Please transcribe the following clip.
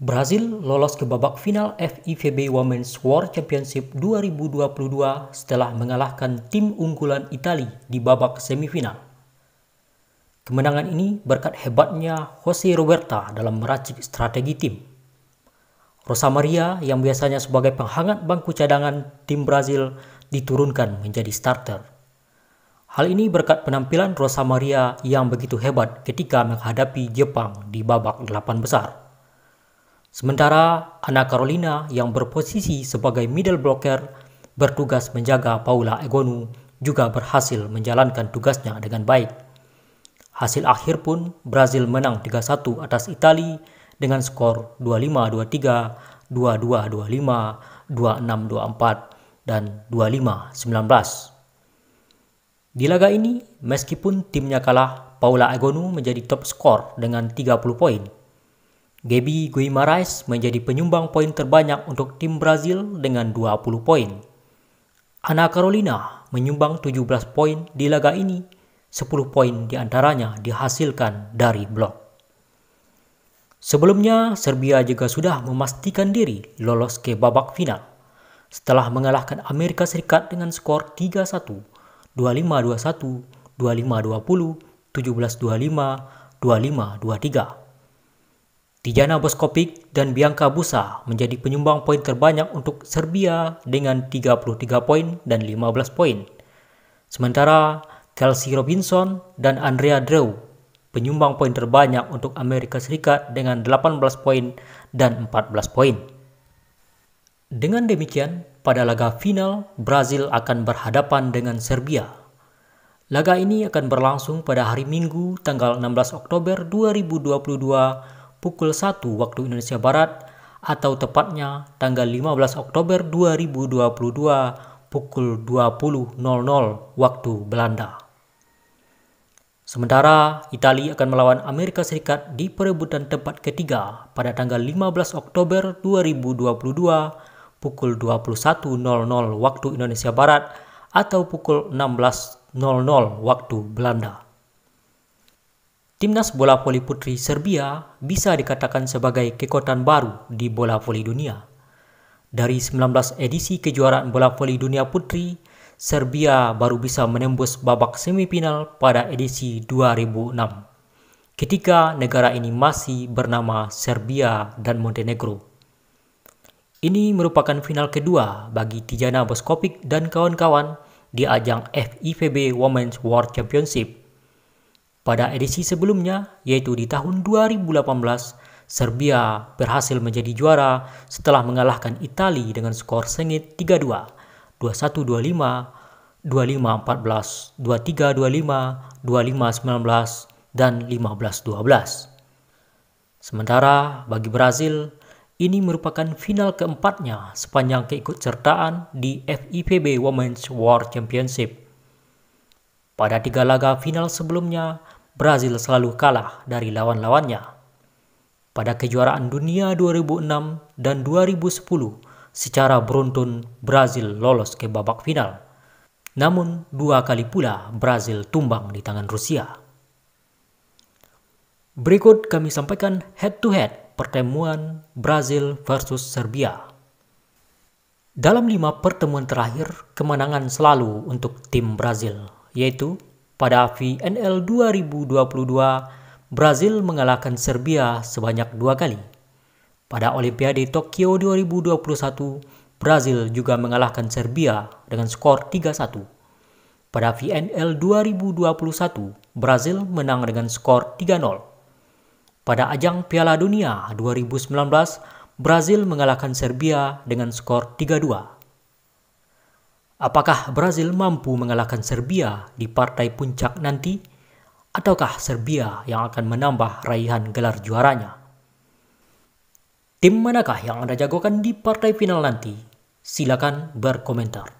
Brazil lolos ke babak final FIVB Women's World Championship 2022 setelah mengalahkan tim unggulan Itali di babak semifinal. Kemenangan ini berkat hebatnya Jose Roberta dalam meracik strategi tim. Rosa Maria yang biasanya sebagai penghangat bangku cadangan tim Brazil diturunkan menjadi starter. Hal ini berkat penampilan Rosa Maria yang begitu hebat ketika menghadapi Jepang di babak delapan besar. Sementara Ana Carolina yang berposisi sebagai middle blocker bertugas menjaga Paula Egonu juga berhasil menjalankan tugasnya dengan baik. Hasil akhir pun Brazil menang 3-1 atas Itali dengan skor 25-23, 22-25, 26-24, dan 25-19. Di laga ini, meskipun timnya kalah, Paula Egonu menjadi top skor dengan 30 poin Gabi Guimaraes menjadi penyumbang poin terbanyak untuk tim Brazil dengan 20 poin. Ana Carolina menyumbang 17 poin di laga ini, 10 poin diantaranya dihasilkan dari blok. Sebelumnya, Serbia juga sudah memastikan diri lolos ke babak final setelah mengalahkan Amerika Serikat dengan skor 3-1, 25-21, 25-20, 17-25, 25-23. Tijana Boskopik dan Bianca Busa menjadi penyumbang poin terbanyak untuk Serbia dengan 33 poin dan 15 poin. Sementara Kelsey Robinson dan Andrea Drew penyumbang poin terbanyak untuk Amerika Serikat dengan 18 poin dan 14 poin. Dengan demikian, pada laga final Brazil akan berhadapan dengan Serbia. Laga ini akan berlangsung pada hari Minggu tanggal 16 Oktober 2022 pukul 1 waktu Indonesia Barat atau tepatnya tanggal 15 Oktober 2022 pukul 20.00 waktu Belanda. Sementara Italia akan melawan Amerika Serikat di perebutan tempat ketiga pada tanggal 15 Oktober 2022 pukul 21.00 waktu Indonesia Barat atau pukul 16.00 waktu Belanda. Timnas bola voli putri Serbia bisa dikatakan sebagai kekuatan baru di bola voli dunia. Dari 19 edisi kejuaraan bola voli dunia putri, Serbia baru bisa menembus babak semifinal pada edisi 2006. Ketika negara ini masih bernama Serbia dan Montenegro. Ini merupakan final kedua bagi Tijana Boskovic dan kawan-kawan di ajang FIVB Women's World Championship pada edisi sebelumnya, yaitu di tahun 2018, Serbia berhasil menjadi juara setelah mengalahkan Italia dengan skor sengit 3-2, 2-1, 2-5, 21-25, 25-14, 23-25, 25-19, dan 15-12. Sementara bagi Brazil, ini merupakan final keempatnya sepanjang keikutsertaan di FIPB Women's World Championship. Pada tiga laga final sebelumnya, Brazil selalu kalah dari lawan-lawannya. Pada kejuaraan dunia 2006 dan 2010, secara beruntun Brazil lolos ke babak final. Namun, dua kali pula Brazil tumbang di tangan Rusia. Berikut kami sampaikan head-to-head -head pertemuan Brazil versus Serbia. Dalam lima pertemuan terakhir, kemenangan selalu untuk tim Brazil, yaitu pada VNL 2022, Brazil mengalahkan Serbia sebanyak dua kali. Pada Olimpiade Tokyo 2021, Brazil juga mengalahkan Serbia dengan skor 3-1. Pada VNL 2021, Brazil menang dengan skor 3-0. Pada ajang Piala Dunia 2019, Brazil mengalahkan Serbia dengan skor 3-2. Apakah Brazil mampu mengalahkan Serbia di partai puncak nanti? Ataukah Serbia yang akan menambah raihan gelar juaranya? Tim manakah yang Anda jagokan di partai final nanti? Silakan berkomentar.